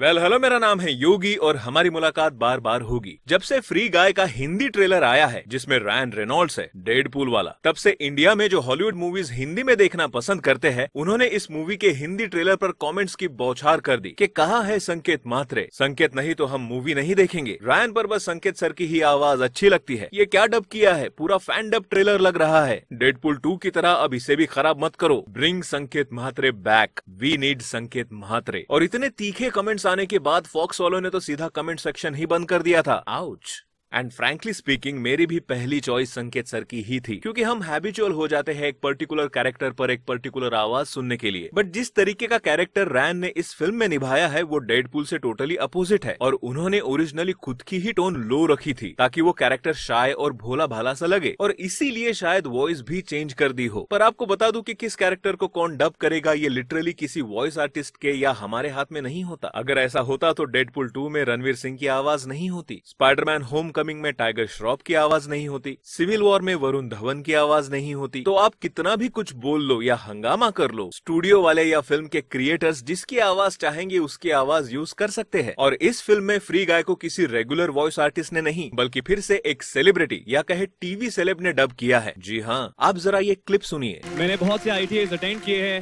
well well, hello मेरा नाम है योगी और हमारी मुलाकात बार बार होगी जब से फ्री गाय का हिंदी ट्रेलर आया है जिसमें रैन रेनॉल्ड्स है डेड वाला तब से इंडिया में जो हॉलीवुड मूवीज हिंदी में देखना पसंद करते हैं उन्होंने इस मूवी के हिंदी ट्रेलर पर कमेंट्स की बौछार कर दी कि कहा है संकेत मात्रे संकेत नहीं तो हम मूवी नहीं देखेंगे रायन पर बस संकेत सर की ही आवाज अच्छी लगती है ये क्या डब किया है पूरा फैन डब ट्रेलर लग रहा है डेड पुल टू की तरह अब इसे भी खराब मत करो ब्रिंग संकेत मात्रे बैक वी नीड संकेत मात्रे और इतने तीखे कमेंट्स आने के बाद फॉक्स वालों ने तो सीधा कमेंट सेक्शन ही बंद कर दिया था आउच एंड फ्रेंकली स्पीकिंग मेरी भी पहली चॉइस संकेत सर की ही थी क्योंकि हम हैबिचुअल हो जाते हैं एक पर्टिकुलर कैरेक्टर पर एक पर्टिकुलर आवाज सुनने के लिए बट जिस तरीके का कैरेक्टर रैन ने इस फिल्म में निभाया है वो डेडपुल से टोटली अपोजिट है और उन्होंने ओरिजिनली खुद की ही टोन लो रखी थी ताकि वो कैरेक्टर शाय और भोला भाला सा लगे और इसीलिए शायद वॉइस भी चेंज कर दी हो पर आपको बता की कि किस कैरेक्टर को कौन डब करेगा ये लिटरली किसी वॉइस आर्टिस्ट के या हमारे हाथ में नहीं होता अगर ऐसा होता तो डेडपुल टू में रणवीर सिंह की आवाज नहीं होती स्पाइडरमैन होम का कमिंग में टाइगर श्रॉफ की आवाज नहीं होती सिविल वॉर में वरुण धवन की आवाज नहीं होती तो आप कितना भी कुछ बोल लो या हंगामा कर लो स्टूडियो वाले या फिल्म के क्रिएटर्स जिसकी आवाज चाहेंगे उसकी आवाज यूज कर सकते हैं और इस फिल्म में फ्री गाय को किसी रेगुलर वॉइस आर्टिस्ट ने नहीं बल्कि फिर से एक सेलिब्रिटी या कहे टीवी सेलेब ने डब किया है जी हाँ आप जरा ये क्लिप सुनिए मैंने बहुत से आई अटेंड किए हैं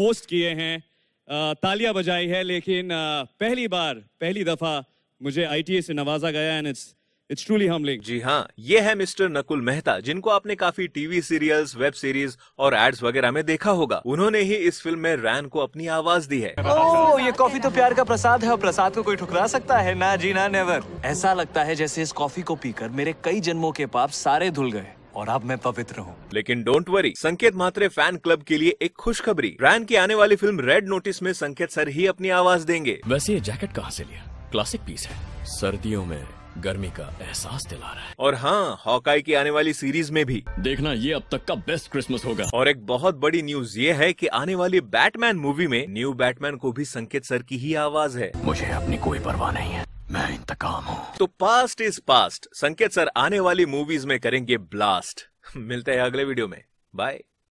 होस्ट किए हैं तालियां बजाई है लेकिन पहली बार पहली दफा मुझे आई से नवाजा गया and it's it's truly humbling जी हाँ ये है मिस्टर नकुल मेहता जिनको आपने काफी टीवी सीरियल्स वेब सीरीज और एड्स वगैरह में देखा होगा उन्होंने ही इस फिल्म में रैन को अपनी आवाज दी है ओ, ये कॉफी तो प्यार का प्रसाद है और प्रसाद को कोई ठुकरा सकता है ना जी ना नेवर ऐसा लगता है जैसे इस कॉफी को पीकर मेरे कई जन्मों के पाप सारे धुल गए और अब मैं पवित्र हूँ लेकिन डोंट वरी संकेत मात्रे फैन क्लब के लिए एक खुशखबरी रैन की आने वाली फिल्म रेड नोटिस में संकेत सर ही अपनी आवाज देंगे वैसे ये जैकेट कहाँ से लिया क्लासिक पीस है सर्दियों में गर्मी का एहसास दिला रहा है और हाँ हॉकाई की आने वाली सीरीज में भी देखना ये अब तक का बेस्ट क्रिसमस होगा और एक बहुत बड़ी न्यूज ये है कि आने वाली बैटमैन मूवी में न्यू बैटमैन को भी संकेत सर की ही आवाज है मुझे अपनी कोई परवाह नहीं है मैं इंतकाम हूँ तो past is past Sanket sir आने वाली मूवीज में करेंगे ब्लास्ट मिलते हैं अगले वीडियो में बाय